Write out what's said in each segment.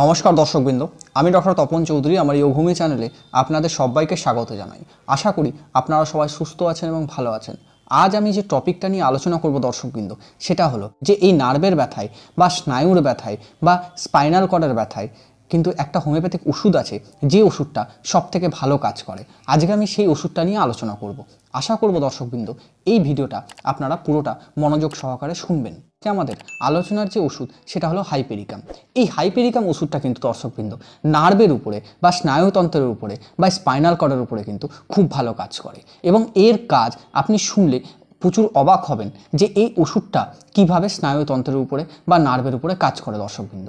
নমস্কার দর্শকবৃন্দ আমি ডক্টর তপন চৌধুরী আমার ইয়োভূমি চ্যানেলে আপনাদের সবাইকে স্বাগত জানাই আশা করি আপনারা সবাই সুস্থ আছেন এবং ভালো আছেন আজ আমি যে টপিকটা নিয়ে আলোচনা করব দর্শকবৃন্দ সেটা হলো যে এই নার্ভের ব্যথায় বা স্নায়ুর ব্যথায় বা স্পাইনাল কর্ডের ব্যথায় কিন্তু একটা হোমিওপ্যাথিক ওষুধ আছে যে ওষুধটা সব থেকে ভালো কাজ করে আজকে আমি সেই ওষুধটা নিয়ে আলোচনা করব। আশা করব দর্শকবৃন্দ এই ভিডিওটা আপনারা পুরোটা মনোযোগ সহকারে শুনবেন যে আমাদের আলোচনার যে ওষুধ সেটা হলো হাইপেরিকাম এই হাইপেরিকাম ওষুধটা কিন্তু দর্শকবৃন্দ নার্ভের উপরে বা স্নায়ুতন্ত্রের উপরে বা স্পাইনাল কর্ডের উপরে কিন্তু খুব ভালো কাজ করে এবং এর কাজ আপনি শুনলে প্রচুর অবাক হবেন যে এই ওষুধটা কিভাবে স্নায়ুতন্ত্রের উপরে বা নার্ভের উপরে কাজ করে দর্শকবৃন্দ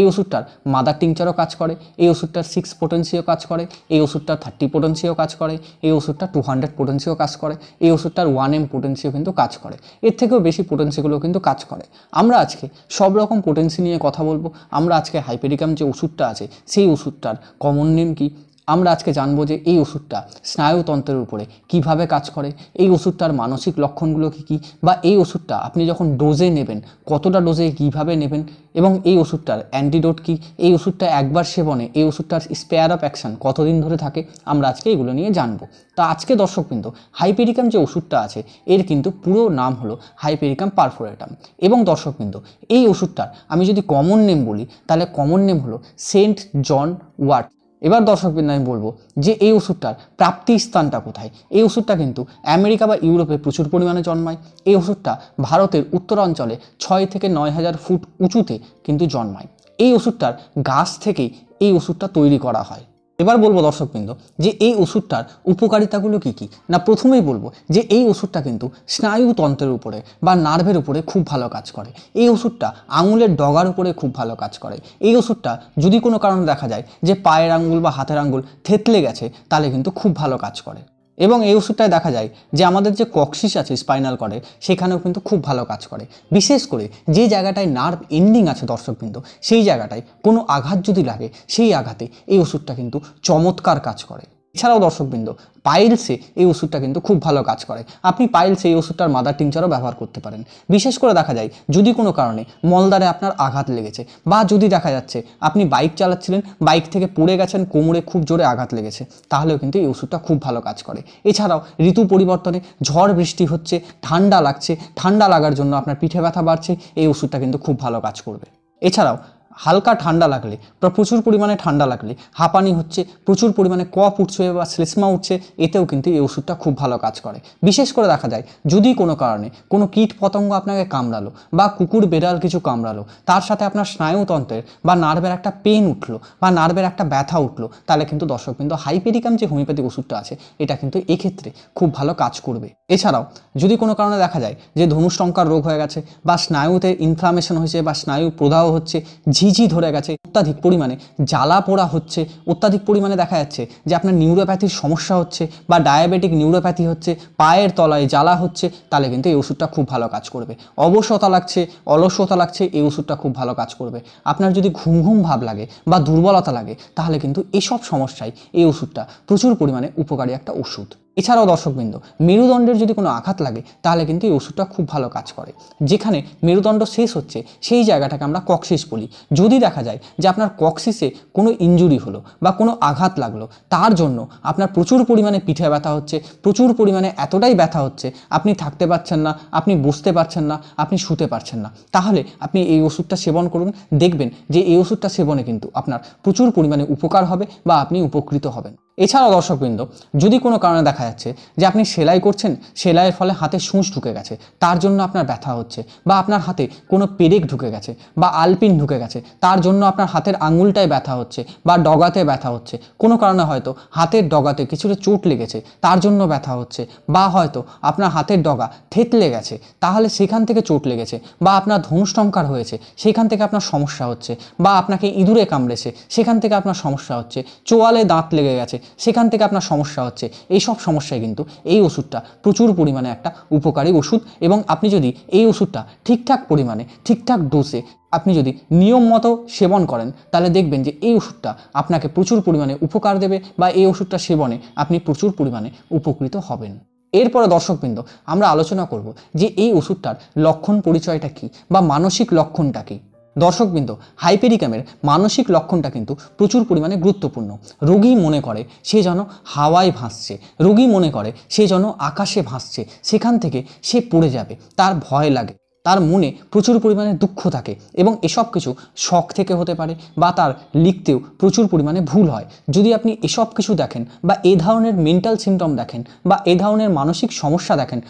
এই ওষুধটার মাদার টিংচারও কাজ করে এই ওষুধটার সিক্স পোটেন্সিও কাজ করে এই ওষুধটার থার্টি পোটেন্সিও কাজ করে এই ওষুধটা টু হান্ড্রেড পোটেন্সিও কাজ করে এই ওষুধটার ওয়ান এম পোটেন্সিও কিন্তু কাজ করে এর থেকেও বেশি পোটেন্সিগুলো কিন্তু কাজ করে আমরা আজকে সব রকম পোটেন্সি নিয়ে কথা বলবো আমরা আজকে হাইপেরিকাম যে ওষুধটা আছে সেই ওষুধটার কমন নেম কী আমরা আজকে জানবো যে এই ওষুধটা স্নায়ুতন্ত্রের উপরে কিভাবে কাজ করে এই ওষুধটার মানসিক লক্ষণগুলো কী কী বা এই ওষুধটা আপনি যখন ডোজে নেবেন কতটা ডোজে কিভাবে নেবেন এবং এই ওষুধটার অ্যান্টিডোট কী এই ওষুধটা একবার সেবনে এই ওষুধটার স্পেয়ার অফ অ্যাকশান কতদিন ধরে থাকে আমরা আজকে এগুলো নিয়ে জানবো তা আজকে দর্শকবৃন্দ হাইপেরিকাম যে ওষুধটা আছে এর কিন্তু পুরো নাম হলো হাইপেরিকাম পারফোরেটাম এবং দর্শকবৃন্দ এই ওষুধটার আমি যদি কমন নেম বলি তাহলে কমন নেম হলো সেন্ট জন ওয়াট এবার দর্শকবৃন্দ আমি বলবো যে এই ওষুধটার প্রাপ্তি স্থানটা কোথায় এই ওষুধটা কিন্তু আমেরিকা বা ইউরোপে প্রচুর পরিমাণে জন্মায় এই ওষুধটা ভারতের উত্তরাঞ্চলে ছয় থেকে নয় হাজার ফুট উঁচুতে কিন্তু জন্মায় এই ওষুধটার গাছ থেকেই এই ওষুধটা তৈরি করা হয় এবার বলবো দর্শকবৃন্দ যে এই ওষুধটার উপকারিতাগুলো কি কি না প্রথমেই বলবো যে এই ওষুধটা কিন্তু স্নায়ুতন্ত্রের উপরে বা নার্ভের উপরে খুব ভালো কাজ করে এই ওষুধটা আঙুলের ডগার উপরে খুব ভালো কাজ করে এই ওষুধটা যদি কোনো কারণে দেখা যায় যে পায়ের আঙুল বা হাতের আঙুল থেতলে গেছে তাহলে কিন্তু খুব ভালো কাজ করে এবং এই ওষুধটায় দেখা যায় যে আমাদের যে কক্সিস আছে স্পাইনাল করে সেখানেও কিন্তু খুব ভালো কাজ করে বিশেষ করে যে জায়গাটায় নার্ভ এন্ডিং আছে দর্শকবৃন্দ সেই জায়গাটায় কোনো আঘাত যদি লাগে সেই আঘাতে এই ওষুধটা কিন্তু চমৎকার কাজ করে এছাড়াও দর্শকবৃন্দ পাইলসে এই ওষুধটা কিন্তু খুব ভালো কাজ করে আপনি পাইলসে এই ওষুধটার মাদার টিংচারও ব্যবহার করতে পারেন বিশেষ করে দেখা যায় যদি কোনো কারণে মলদারে আপনার আঘাত লেগেছে বা যদি দেখা যাচ্ছে আপনি বাইক চালাচ্ছিলেন বাইক থেকে পড়ে গেছেন কোমরে খুব জোরে আঘাত লেগেছে তাহলেও কিন্তু এই ওষুধটা খুব ভালো কাজ করে এছাড়াও ঋতু পরিবর্তনে ঝড় বৃষ্টি হচ্ছে ঠান্ডা লাগছে ঠান্ডা লাগার জন্য আপনার পিঠে ব্যথা বাড়ছে এই ওষুধটা কিন্তু খুব ভালো কাজ করবে এছাড়াও হালকা ঠান্ডা লাগলে বা প্রচুর পরিমাণে ঠান্ডা লাগলে হাঁপানি হচ্ছে প্রচুর পরিমাণে কফ উঠছে বা শ্লেষ্মা উঠছে এতেও কিন্তু এই ওষুধটা খুব ভালো কাজ করে বিশেষ করে দেখা যায় যদি কোনো কারণে কোনো কীট পতঙ্গ আপনাকে কামড়ালো বা কুকুর বেড়াল কিছু কামড়ালো তার সাথে আপনার স্নায়ুতন্ত্রের বা নার্ভের একটা পেন উঠলো বা নার্ভের একটা ব্যথা উঠলো তাহলে কিন্তু দর্শক কিন্তু হাইপেরিকাম যে হোমিওপ্যাথিক ওষুধটা আছে এটা কিন্তু এক্ষেত্রে খুব ভালো কাজ করবে এছাড়াও যদি কোনো কারণে দেখা যায় যে ধনুষ্টঙ্কার রোগ হয়ে গেছে বা স্নায়ুতে ইনফ্লামেশন হয়েছে বা স্নায়ু প্রদাহ হচ্ছে ঝিঝি ধরে গেছে অত্যাধিক পরিমাণে জ্বালা পোড়া হচ্ছে অত্যাধিক পরিমাণে দেখা যাচ্ছে যে আপনার নিউরোপ্যাথির সমস্যা হচ্ছে বা ডায়াবেটিক নিউরোপ্যাথি হচ্ছে পায়ের তলায় জ্বালা হচ্ছে তাহলে কিন্তু এই ওষুধটা খুব ভালো কাজ করবে অবসতা লাগছে অলসতা লাগছে এই ওষুধটা খুব ভালো কাজ করবে আপনার যদি ঘুম ঘুম ভাব লাগে বা দুর্বলতা লাগে তাহলে কিন্তু এসব সমস্যায় এই ওষুধটা প্রচুর পরিমাণে উপকারী একটা ওষুধ এছাড়াও দর্শকবৃন্দ মেরুদণ্ডের যদি কোনো আঘাত লাগে তাহলে কিন্তু এই ওষুধটা খুব ভালো কাজ করে যেখানে মেরুদণ্ড শেষ হচ্ছে সেই জায়গাটাকে আমরা কক্সিস বলি যদি দেখা যায় যে আপনার কক্সিসে কোনো ইঞ্জুরি হলো বা কোনো আঘাত লাগলো তার জন্য আপনার প্রচুর পরিমাণে পিঠে ব্যথা হচ্ছে প্রচুর পরিমাণে এতটাই ব্যথা হচ্ছে আপনি থাকতে পারছেন না আপনি বসতে পারছেন না আপনি শুতে পারছেন না তাহলে আপনি এই ওষুধটা সেবন করুন দেখবেন যে এই ওষুধটা সেবনে কিন্তু আপনার প্রচুর পরিমাণে উপকার হবে বা আপনি উপকৃত হবেন এছাড়াও দর্শকবৃন্দ যদি কোনো কারণে দেখা যাচ্ছে যে আপনি সেলাই করছেন সেলাইয়ের ফলে হাতে সূঁচ ঢুকে গেছে তার জন্য আপনার ব্যথা হচ্ছে বা আপনার হাতে কোনো পেরেক ঢুকে গেছে বা আলপিন ঢুকে গেছে তার জন্য আপনার হাতের আঙুলটায় ব্যথা হচ্ছে বা ডগাতে ব্যথা হচ্ছে কোনো কারণে হয়তো হাতের ডগাতে কিছুটা চোট লেগেছে তার জন্য ব্যথা হচ্ছে বা হয়তো আপনার হাতের ডগা থেতলে গেছে তাহলে সেখান থেকে চোট লেগেছে বা আপনার ধনুষ্টঙ্কার হয়েছে সেখান থেকে আপনার সমস্যা হচ্ছে বা আপনাকে ইঁদুরে কামড়েছে সেখান থেকে আপনার সমস্যা হচ্ছে চোয়ালে দাঁত লেগে গেছে সেখান থেকে আপনার সমস্যা হচ্ছে এই সব সমস্যায় কিন্তু এই ওষুধটা প্রচুর পরিমাণে একটা উপকারী ওষুধ এবং আপনি যদি এই ওষুধটা ঠিকঠাক পরিমাণে ঠিকঠাক ডোসে আপনি যদি নিয়ম মতো সেবন করেন তাহলে দেখবেন যে এই ওষুধটা আপনাকে প্রচুর পরিমাণে উপকার দেবে বা এই ওষুধটা সেবনে আপনি প্রচুর পরিমাণে উপকৃত হবেন এরপরে দর্শকবৃন্দ আমরা আলোচনা করব যে এই ওষুধটার লক্ষণ পরিচয়টা কী বা মানসিক লক্ষণটা কী দর্শকবৃন্দ হাইপেরিকামের মানসিক লক্ষণটা কিন্তু প্রচুর পরিমাণে গুরুত্বপূর্ণ রোগী মনে করে সে যেন হাওয়ায় ভাসছে রোগী মনে করে সে যেন আকাশে ভাসছে সেখান থেকে সে পড়ে যাবে তার ভয় লাগে তার মনে প্রচুর পরিমাণে দুঃখ থাকে এবং এসব কিছু শখ থেকে হতে পারে বা তার লিখতেও প্রচুর পরিমাণে ভুল হয় যদি আপনি এসব কিছু দেখেন বা এ ধরনের মেন্টাল সিমটম দেখেন বা এ ধরনের মানসিক সমস্যা দেখেন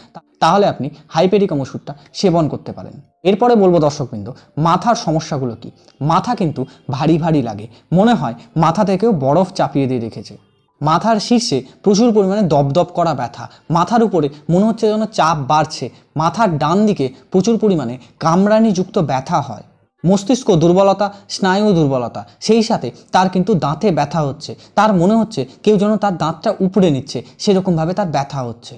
তাহলে আপনি হাইপেরিকম ওষুধটা সেবন করতে পারেন এরপরে বলবো দর্শকবৃন্দ মাথার সমস্যাগুলো কি মাথা কিন্তু ভারী ভারী লাগে মনে হয় মাথা থেকেও বরফ চাপিয়ে দিয়ে রেখেছে মাথার শীর্ষে প্রচুর পরিমাণে দপদপ করা ব্যথা মাথার উপরে মনে হচ্ছে যেন চাপ বাড়ছে মাথার ডান দিকে প্রচুর পরিমাণে কামড়ানিযুক্ত ব্যথা হয় মস্তিষ্ক দুর্বলতা স্নায়ু দুর্বলতা সেই সাথে তার কিন্তু দাঁতে ব্যথা হচ্ছে তার মনে হচ্ছে কেউ যেন তার দাঁতটা উপড়ে নিচ্ছে সেরকমভাবে তার ব্যথা হচ্ছে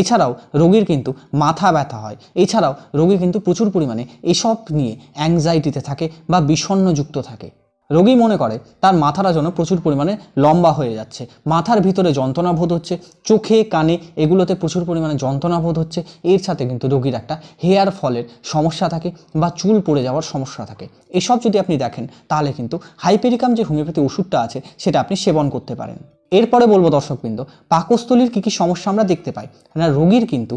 এছাড়াও রোগীর কিন্তু মাথা ব্যথা হয় এছাড়াও রোগী কিন্তু প্রচুর পরিমাণে এসব নিয়ে অ্যাংজাইটিতে থাকে বা বিষণ্নযুক্ত থাকে রোগী মনে করে তার মাথাটা যেন প্রচুর পরিমাণে লম্বা হয়ে যাচ্ছে মাথার ভিতরে যন্ত্রণা বোধ হচ্ছে চোখে কানে এগুলোতে প্রচুর পরিমাণে যন্ত্রণা বোধ হচ্ছে এর সাথে কিন্তু রোগীর একটা হেয়ার ফলের সমস্যা থাকে বা চুল পড়ে যাওয়ার সমস্যা থাকে এসব যদি আপনি দেখেন তাহলে কিন্তু হাইপেরিকাম যে হোমিওপ্যাথি ওষুধটা আছে সেটা আপনি সেবন করতে পারেন এরপরে বলবো দর্শকবৃন্দ পাকস্থলীর কী কী সমস্যা আমরা দেখতে পাই না রোগীর কিন্তু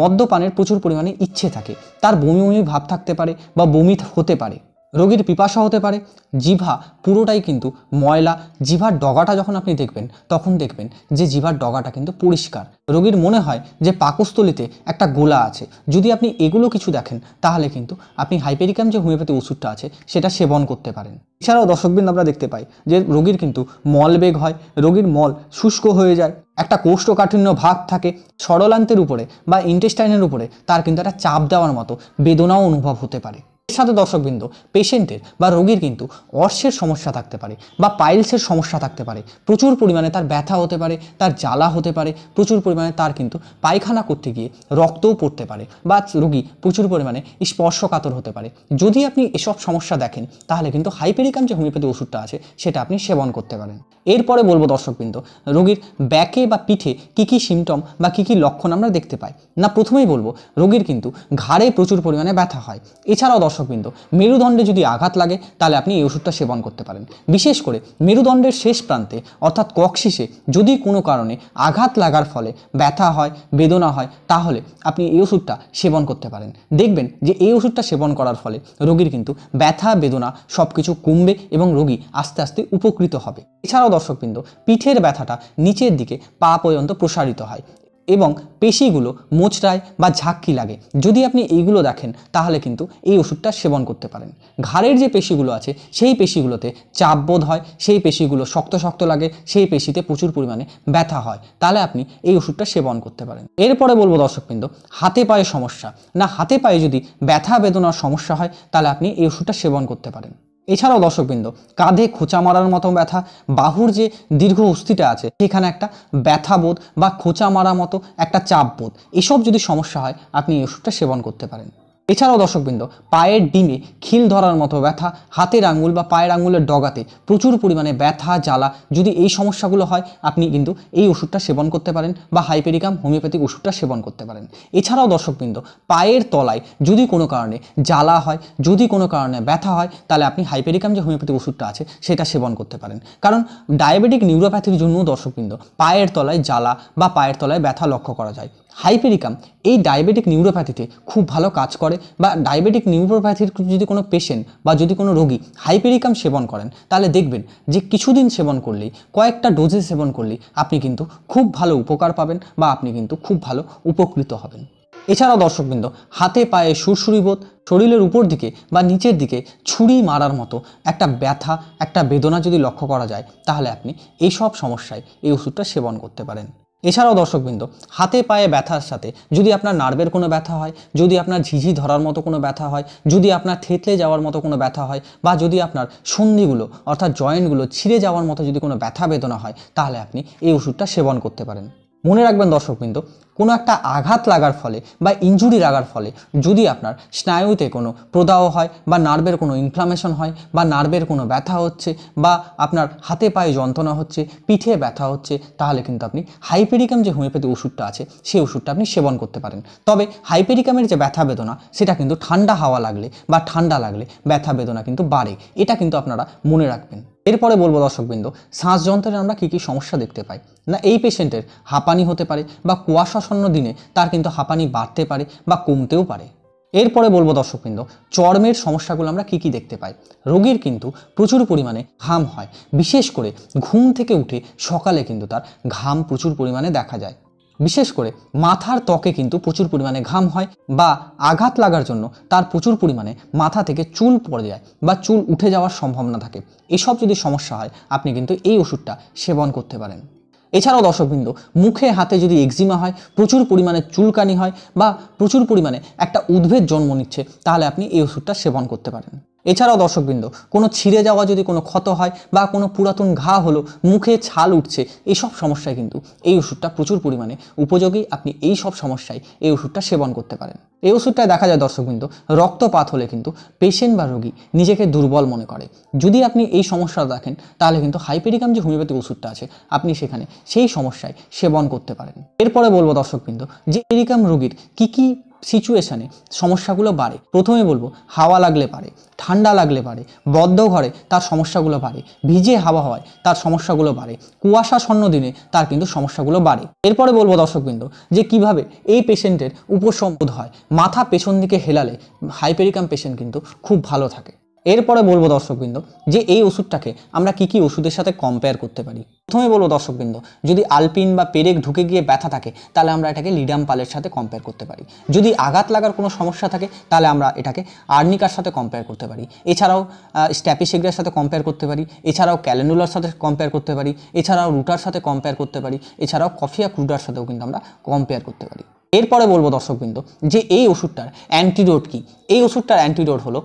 মদ্যপানের প্রচুর পরিমাণে ইচ্ছে থাকে তার বমি বমি ভাব থাকতে পারে বা বমি হতে পারে রোগীর পিপাসা হতে পারে জিভা পুরোটাই কিন্তু ময়লা জিভার ডগাটা যখন আপনি দেখবেন তখন দেখবেন যে জিভার ডগাটা কিন্তু পরিষ্কার রোগীর মনে হয় যে পাকস্থলিতে একটা গোলা আছে যদি আপনি এগুলো কিছু দেখেন তাহলে কিন্তু আপনি হাইপেরিকাম যে হোমিওপ্যাথি ওষুধটা আছে সেটা সেবন করতে পারেন এছাড়াও দর্শকবিন আমরা দেখতে পাই যে রোগীর কিন্তু মলবেগ হয় রোগীর মল শুষ্ক হয়ে যায় একটা কোষ্ঠকাঠিন্য ভাব থাকে সরলান্তের উপরে বা ইন্টেস্টাইনের উপরে তার কিন্তু একটা চাপ দেওয়ার মতো বেদনাও অনুভব হতে পারে এর সাথে দর্শকবৃন্দ পেশেন্টের বা রোগীর কিন্তু অর্শের সমস্যা থাকতে পারে বা পাইলসের সমস্যা থাকতে পারে প্রচুর পরিমাণে তার ব্যথা হতে পারে তার জ্বালা হতে পারে প্রচুর পরিমাণে তার কিন্তু পায়খানা করতে গিয়ে রক্তও পড়তে পারে বা রোগী প্রচুর পরিমাণে স্পর্শকাতর হতে পারে যদি আপনি এসব সমস্যা দেখেন তাহলে কিন্তু হাইপেরিকাম যে হোমিওপ্যাথি ওষুধটা আছে সেটা আপনি সেবন করতে পারেন এরপরে বলবো দর্শকবৃন্দ রোগীর ব্যাকে বা পিঠে কি কি সিমটম বা কি কি লক্ষণ আমরা দেখতে পাই না প্রথমেই বলবো রোগীর কিন্তু ঘাড়ে প্রচুর পরিমাণে ব্যথা হয় এছাড়াও দর্শক দর্শকবৃন্দ মেরুদণ্ডে যদি আঘাত লাগে তাহলে আপনি এই ওষুধটা সেবন করতে পারেন বিশেষ করে মেরুদণ্ডের শেষ প্রান্তে অর্থাৎ ককশিসে যদি কোনো কারণে আঘাত লাগার ফলে ব্যথা হয় বেদনা হয় তাহলে আপনি এই ওষুধটা সেবন করতে পারেন দেখবেন যে এই ওষুধটা সেবন করার ফলে রোগীর কিন্তু ব্যথা বেদনা সব কিছু কমবে এবং রোগী আস্তে আস্তে উপকৃত হবে এছাড়াও দর্শকবৃন্দ পিঠের ব্যথাটা নিচের দিকে পা পর্যন্ত প্রসারিত হয় এবং পেশিগুলো মোচড়ায় বা ঝাঁকি লাগে যদি আপনি এইগুলো দেখেন তাহলে কিন্তু এই ওষুধটা সেবন করতে পারেন ঘাড়ের যে পেশিগুলো আছে সেই পেশিগুলোতে চাপ বোধ হয় সেই পেশিগুলো শক্ত শক্ত লাগে সেই পেশিতে প্রচুর পরিমাণে ব্যথা হয় তাহলে আপনি এই ওষুধটা সেবন করতে পারেন এরপরে বলবো দর্শকবৃন্দ হাতে পায়ে সমস্যা না হাতে পায়ে যদি ব্যথা বেদনার সমস্যা হয় তাহলে আপনি এই ওষুধটা সেবন করতে পারেন এছাড়াও দর্শকবৃন্দ কাঁধে খোঁচা মারার মতো ব্যথা বাহুর যে দীর্ঘ অস্থিটা আছে সেখানে একটা ব্যথা বোধ বা খোঁচা মারার মতো একটা চাপ বোধ এসব যদি সমস্যা হয় আপনি এই ওষুধটা সেবন করতে পারেন এছাড়াও দর্শকবৃন্দ পায়ের ডিমে খিল ধরার মতো ব্যথা হাতের আঙুল বা পায়ের আঙুলের ডগাতে প্রচুর পরিমাণে ব্যথা জ্বালা যদি এই সমস্যাগুলো হয় আপনি কিন্তু এই ওষুধটা সেবন করতে পারেন বা হাইপেরিকাম হোমিওপ্যাথিক ওষুধটা সেবন করতে পারেন এছাড়াও দর্শকবৃন্দ পায়ের তলায় যদি কোনো কারণে জ্বালা হয় যদি কোনো কারণে ব্যথা হয় তাহলে আপনি হাইপেরিকাম যে হোমিওপ্যাথিক ওষুধটা আছে সেটা সেবন করতে পারেন কারণ ডায়াবেটিক নিউরোপ্যাথির জন্য দর্শকবৃন্দ পায়ের তলায় জ্বালা বা পায়ের তলায় ব্যথা লক্ষ্য করা যায় হাইপেরিকাম এই ডায়াবেটিক নিউরোপ্যাথিতে খুব ভালো কাজ করে বা ডায়াবেটিক নিউরোপ্যাথির যদি কোনো পেশেন্ট বা যদি কোনো রোগী হাইপেরিকাম সেবন করেন তাহলে দেখবেন যে কিছুদিন সেবন করলেই কয়েকটা ডোজে সেবন করলেই আপনি কিন্তু খুব ভালো উপকার পাবেন বা আপনি কিন্তু খুব ভালো উপকৃত হবেন এছাড়াও দর্শকবৃন্দ হাতে পায়ে সুরসুরি বোধ শরীরের উপর দিকে বা নিচের দিকে ছুরি মারার মতো একটা ব্যথা একটা বেদনা যদি লক্ষ্য করা যায় তাহলে আপনি এই সব সমস্যায় এই ওষুধটা সেবন করতে পারেন এছাড়াও দর্শকবৃন্দ হাতে পায়ে ব্যথার সাথে যদি আপনার নার্ভের কোনো ব্যথা হয় যদি আপনার ঝিঝি ধরার মতো কোনো ব্যথা হয় যদি আপনার থেতলে যাওয়ার মতো কোনো ব্যথা হয় বা যদি আপনার সন্ধিগুলো অর্থাৎ জয়েন্টগুলো ছিঁড়ে যাওয়ার মতো যদি কোনো ব্যথা বেদনা হয় তাহলে আপনি এই ওষুধটা সেবন করতে পারেন মনে রাখবেন দর্শক কিন্তু কোনো একটা আঘাত লাগার ফলে বা ইঞ্জুরি লাগার ফলে যদি আপনার স্নায়ুতে কোনো প্রদাহ হয় বা নার্ভের কোনো ইনফ্লামেশন হয় বা নার্ভের কোনো ব্যথা হচ্ছে বা আপনার হাতে পায়ে যন্ত্রণা হচ্ছে পিঠে ব্যথা হচ্ছে তাহলে কিন্তু আপনি হাইপেরিকাম যে হোমিওপ্যাথি ওষুধটা আছে সেই ওষুধটা আপনি সেবন করতে পারেন তবে হাইপেরিকামের যে ব্যথা বেদনা সেটা কিন্তু ঠান্ডা হাওয়া লাগলে বা ঠান্ডা লাগলে ব্যথা বেদনা কিন্তু বাড়ে এটা কিন্তু আপনারা মনে রাখবেন এরপরে বলবো দর্শকবৃন্দ শ্বাসযন্ত্রের আমরা কী কী সমস্যা দেখতে পাই না এই পেশেন্টের হাঁপানি হতে পারে বা কুয়াশাশন্য দিনে তার কিন্তু হাঁপানি বাড়তে পারে বা কমতেও পারে এরপরে বলবো দর্শকবৃন্দ চর্মের সমস্যাগুলো আমরা কি কি দেখতে পাই রোগীর কিন্তু প্রচুর পরিমাণে ঘাম হয় বিশেষ করে ঘুম থেকে উঠে সকালে কিন্তু তার ঘাম প্রচুর পরিমাণে দেখা যায় বিশেষ করে মাথার ত্বকে কিন্তু প্রচুর পরিমাণে ঘাম হয় বা আঘাত লাগার জন্য তার প্রচুর পরিমাণে মাথা থেকে চুল পড়ে যায় বা চুল উঠে যাওয়ার সম্ভাবনা থাকে এসব যদি সমস্যা হয় আপনি কিন্তু এই ওষুধটা সেবন করতে পারেন এছাড়াও দর্শকবৃন্দ মুখে হাতে যদি এক্সিমা হয় প্রচুর পরিমাণে চুলকানি হয় বা প্রচুর পরিমাণে একটা উদ্ভেদ জন্ম নিচ্ছে তাহলে আপনি এই ওষুধটা সেবন করতে পারেন এছাড়াও দর্শকবৃন্দ কোনো ছিঁড়ে যাওয়া যদি কোনো ক্ষত হয় বা কোনো পুরাতন ঘা হলো মুখে ছাল উঠছে এইসব সমস্যায় কিন্তু এই ওষুধটা প্রচুর পরিমাণে উপযোগী আপনি এই সব সমস্যায় এই ওষুধটা সেবন করতে পারেন এই ওষুধটায় দেখা যায় দর্শকবৃন্দ রক্তপাত হলে কিন্তু পেশেন্ট বা রোগী নিজেকে দুর্বল মনে করে যদি আপনি এই সমস্যা দেখেন তাহলে কিন্তু হাইপেরিকাম যে হোমিওপ্যাথিক ওষুধটা আছে আপনি সেখানে সেই সমস্যায় সেবন করতে পারেন এরপরে বলবো দর্শকবৃন্দ যে এরিকাম রোগীর কী কী সিচুয়েশানে সমস্যাগুলো বাড়ে প্রথমে বলবো হাওয়া লাগলে পারে ঠান্ডা লাগলে পারে বদ্ধ ঘরে তার সমস্যাগুলো বাড়ে ভিজে হাওয়া হয় তার সমস্যাগুলো বাড়ে কুয়াশা স্বর্ণ দিনে তার কিন্তু সমস্যাগুলো বাড়ে এরপরে বলবো দর্শকবৃন্দ যে কিভাবে এই পেশেন্টের উপসম্পদ হয় মাথা পেছন দিকে হেলালে হাইপেরিকাম পেশেন্ট কিন্তু খুব ভালো থাকে এরপরে বলবো দর্শকবৃন্দ যে এই ওষুধটাকে আমরা কি কি ওষুধের সাথে কম্পেয়ার করতে পারি প্রথমে বলবো দর্শকবৃন্দ যদি আলপিন বা পেরেক ঢুকে গিয়ে ব্যথা থাকে তাহলে আমরা এটাকে লিডাম পালের সাথে কম্পেয়ার করতে পারি যদি আঘাত লাগার কোনো সমস্যা থাকে তাহলে আমরা এটাকে আর্নিকার সাথে কম্পেয়ার করতে পারি এছাড়াও স্ট্যাপিসিগ্রার সাথে কম্পেয়ার করতে পারি এছাড়াও ক্যালেন্ডুলার সাথে কম্পেয়ার করতে পারি এছাড়াও রুটার সাথে কম্পেয়ার করতে পারি এছাড়াও কফিয়া ক্রুডার সাথেও কিন্তু আমরা কম্পেয়ার করতে পারি এরপরে বলবো দর্শকবৃন্দ যে এই ওষুধটার অ্যান্টিডোট কি এই ওষুধটার অ্যান্টিডোট হলো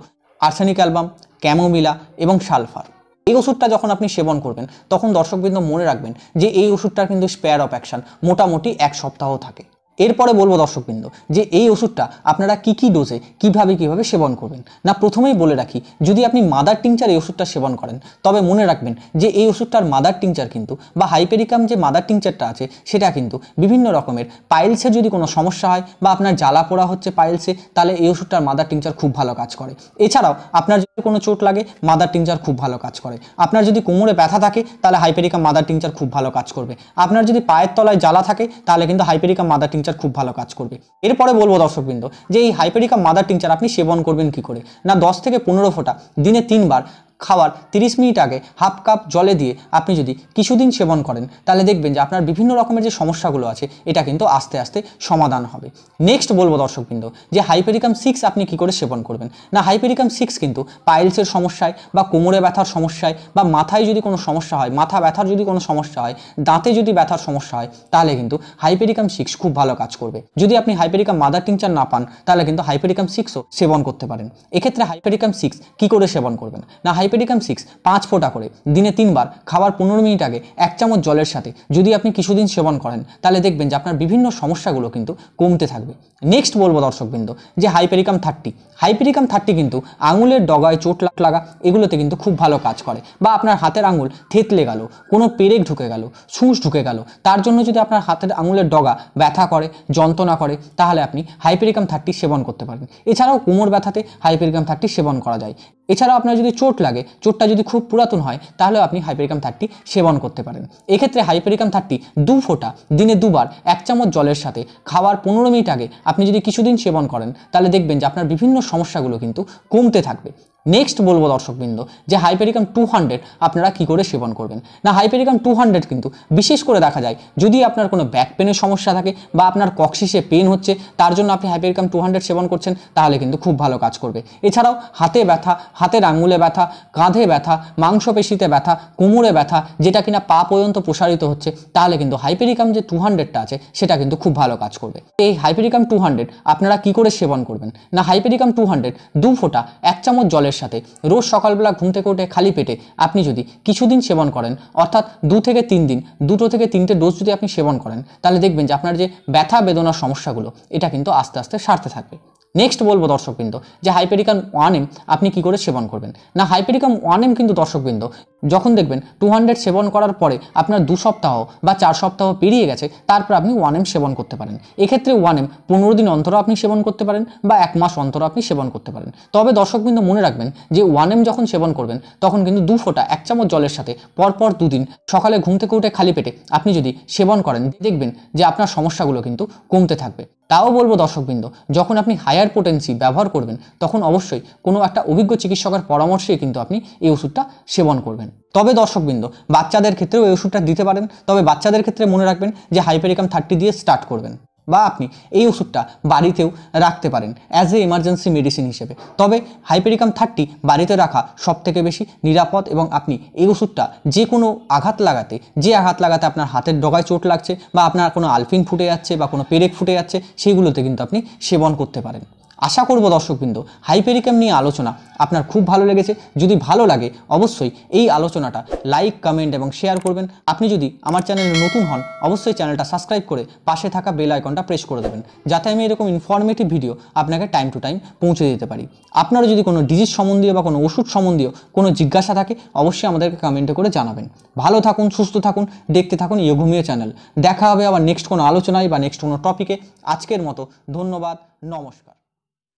আর্সেনিক অ্যালবাম ক্যামোমিলা এবং সালফার এই ওষুধটা যখন আপনি সেবন করবেন তখন দর্শকবৃন্দ মনে রাখবেন যে এই ওষুধটার কিন্তু স্পেয়ার অফ অ্যাকশান মোটামুটি এক সপ্তাহ থাকে এরপরে বলবো দর্শকবৃন্দ যে এই ওষুধটা আপনারা কি কি ডোজে কিভাবে কিভাবে সেবন করবেন না প্রথমেই বলে রাখি যদি আপনি মাদার টিংচার এই ওষুধটা সেবন করেন তবে মনে রাখবেন যে এই ওষুধটার মাদার টিংচার কিন্তু বা হাইপেরিকাম যে মাদার টিংচারটা আছে সেটা কিন্তু বিভিন্ন রকমের পাইলসে যদি কোনো সমস্যা হয় বা আপনার জ্বালা পোড়া হচ্ছে পাইলসে তাহলে এই ওষুধটার মাদার টিংচার খুব ভালো কাজ করে এছাড়াও আপনার যদি কোনো চোট লাগে মাদার টিংচার খুব ভালো কাজ করে আপনার যদি কোমরে ব্যথা থাকে তাহলে হাইপেরিকাম মাদার টিংচার খুব ভালো কাজ করবে আপনার যদি পায়ের তলায় জ্বালা থাকে তাহলে কিন্তু হাইপেরিকাম মাদার টিংচার টিংচার খুব ভালো কাজ করবে এরপরে বলবো দর্শকবৃন্দ যে এই হাইপেরিকা মাদার টিংচার আপনি সেবন করবেন কি করে না দশ থেকে পনেরো ফোটা দিনে তিনবার খাওয়ার 30 মিনিট আগে হাফ কাপ জলে দিয়ে আপনি যদি কিছুদিন সেবন করেন তাহলে দেখবেন যে আপনার বিভিন্ন রকমের যে সমস্যাগুলো আছে এটা কিন্তু আস্তে আস্তে সমাধান হবে নেক্সট বলবো দর্শকবৃন্দ যে হাইপেরিকাম সিক্স আপনি কি করে সেবন করবেন না হাইপেরিকাম সিক্স কিন্তু পাইলসের সমস্যায় বা কোমরে ব্যথার সমস্যায় বা মাথায় যদি কোনো সমস্যা হয় মাথা ব্যথার যদি কোনো সমস্যা হয় দাঁতে যদি ব্যথার সমস্যা হয় তাহলে কিন্তু হাইপেরিকাম সিক্স খুব ভালো কাজ করবে যদি আপনি হাইপেরিকাম মাদার টিংচার না পান তাহলে কিন্তু হাইপেরিকাম সিক্সও সেবন করতে পারেন এক্ষেত্রে হাইপেরিকাম সিক্স কি করে সেবন করবেন না হাইপেডিকাম সিক্স পাঁচ ফোঁটা করে দিনে তিনবার খাবার পনেরো মিনিট আগে এক চামচ জলের সাথে যদি আপনি কিছুদিন সেবন করেন তাহলে দেখবেন যে আপনার বিভিন্ন সমস্যাগুলো কিন্তু কমতে থাকবে নেক্সট বলবো দর্শকবৃন্দ যে হাইপেরিকাম থার্টি হাইপেরিকাম থার্টি কিন্তু আঙুলের ডগায় চোট লাগা এগুলোতে কিন্তু খুব ভালো কাজ করে বা আপনার হাতের আঙুল থেতলে গেল কোনো পেরেক ঢুকে গেল সুঁচ ঢুকে গেল তার জন্য যদি আপনার হাতের আঙুলের ডগা ব্যথা করে যন্ত্রণা করে তাহলে আপনি হাইপেরিকাম থার্টি সেবন করতে পারেন এছাড়াও কোমর ব্যথাতে হাইপেরিকাম থার্টি সেবন করা যায় এছাড়াও আপনার যদি চোট লাগে চোটটা যদি খুব পুরাতন হয় তাহলেও আপনি হাইপেরিকাম থার্টি সেবন করতে পারেন এক্ষেত্রে হাইপেরিকাম থার্টি দু ফোঁটা দিনে দুবার এক চামচ জলের সাথে খাওয়ার পনেরো মিনিট আগে আপনি যদি কিছুদিন সেবন করেন তাহলে দেখবেন যে আপনার বিভিন্ন সমস্যাগুলো কিন্তু কমতে থাকবে নেক্সট বলবো দর্শকবৃন্দ যে হাইপেরিকাম টু হান্ড্রেড আপনারা কী করে সেবন করবেন না হাইপেরিকাম টু হান্ড্রেড কিন্তু বিশেষ করে দেখা যায় যদি আপনার কোনো ব্যাক পেনের সমস্যা থাকে বা আপনার কক্সিসে পেন হচ্ছে তার জন্য আপনি হাইপেরিকাম টু হান্ড্রেড সেবন করছেন তাহলে কিন্তু খুব ভালো কাজ করবে এছাড়াও হাতে ব্যথা হাতের আঙুলে ব্যথা কাঁধে ব্যথা মাংসপেশিতে ব্যথা কোমরে ব্যথা যেটা কিনা পা পর্যন্ত প্রসারিত হচ্ছে তাহলে কিন্তু হাইপেরিকাম যে টু হান্ড্রেডটা আছে সেটা কিন্তু খুব ভালো কাজ করবে এই হাইপেরিকাম টু হান্ড্রেড আপনারা কী করে সেবন করবেন না হাইপেরিকাম টু হান্ড্রেড দু ফোঁটা এক চামচ জলের সাথে রোজ সকালবেলা ঘুম থেকে উঠে খালি পেটে আপনি যদি কিছুদিন সেবন করেন অর্থাৎ দু থেকে তিন দিন দুটো থেকে তিনটে ডোজ যদি আপনি সেবন করেন তাহলে দেখবেন যে আপনার যে ব্যথা বেদনার সমস্যাগুলো এটা কিন্তু আস্তে আস্তে সারতে থাকবে নেক্সট বলবো দর্শকবৃন্দ যে হাইপেরিকাম ওয়ান এম আপনি কি করে সেবন করবেন না হাইপেরিকাম ওয়ান এম কিন্তু দর্শকবৃন্দ যখন দেখবেন টু হান্ড্রেড সেবন করার পরে আপনার দু সপ্তাহ বা চার সপ্তাহ পেরিয়ে গেছে তারপর আপনি ওয়ান এম সেবন করতে পারেন এক্ষেত্রে ওয়ান এম পনেরো দিন অন্তর আপনি সেবন করতে পারেন বা এক মাস অন্তর আপনি সেবন করতে পারেন তবে দর্শকবৃন্দ মনে রাখবেন যে ওয়ান এম যখন সেবন করবেন তখন কিন্তু দু ফোঁটা এক চামচ জলের সাথে পরপর দুদিন সকালে ঘুম থেকে উঠে খালি পেটে আপনি যদি সেবন করেন দেখবেন যে আপনার সমস্যাগুলো কিন্তু কমতে থাকবে তাও বলবো দর্শকবৃন্দ যখন আপনি হায়ার পোটেন্সি ব্যবহার করবেন তখন অবশ্যই কোনো একটা অভিজ্ঞ চিকিৎসকের পরামর্শে কিন্তু আপনি এই ওষুধটা সেবন করবেন তবে দর্শকবৃন্দ বাচ্চাদের ক্ষেত্রেও এই ওষুধটা দিতে পারেন তবে বাচ্চাদের ক্ষেত্রে মনে রাখবেন যে হাইপেরিকাম থার্টি দিয়ে স্টার্ট করবেন বা আপনি এই ওষুধটা বাড়িতেও রাখতে পারেন অ্যাজ এ ইমার্জেন্সি মেডিসিন হিসেবে তবে হাইপেরিকাম থার্টি বাড়িতে রাখা সবথেকে বেশি নিরাপদ এবং আপনি এই ওষুধটা যে কোনো আঘাত লাগাতে যে আঘাত লাগাতে আপনার হাতের ডগায় চোট লাগছে বা আপনার কোনো আলফিন ফুটে যাচ্ছে বা কোনো পেরেক ফুটে যাচ্ছে সেগুলোতে কিন্তু আপনি সেবন করতে পারেন আশা করব দর্শকবৃন্দ হাইপেরিকাম নিয়ে আলোচনা আপনার খুব ভালো লেগেছে যদি ভালো লাগে অবশ্যই এই আলোচনাটা লাইক কমেন্ট এবং শেয়ার করবেন আপনি যদি আমার চ্যানেলে নতুন হন অবশ্যই চ্যানেলটা সাবস্ক্রাইব করে পাশে থাকা বেল আইকনটা প্রেস করে দেবেন যাতে আমি এরকম ইনফরমেটিভ ভিডিও আপনাকে টাইম টু টাইম পৌঁছে দিতে পারি আপনারা যদি কোনো ডিজিজ সম্বন্ধীয় বা কোনো ওষুধ সম্বন্ধীয় কোনো জিজ্ঞাসা থাকে অবশ্যই আমাদেরকে কমেন্টে করে জানাবেন ভালো থাকুন সুস্থ থাকুন দেখতে থাকুন ইয়োঘুমিয়া চ্যানেল দেখা হবে আবার নেক্সট কোনো আলোচনায় বা নেক্সট কোনো টপিকে আজকের মতো ধন্যবাদ নমস্কার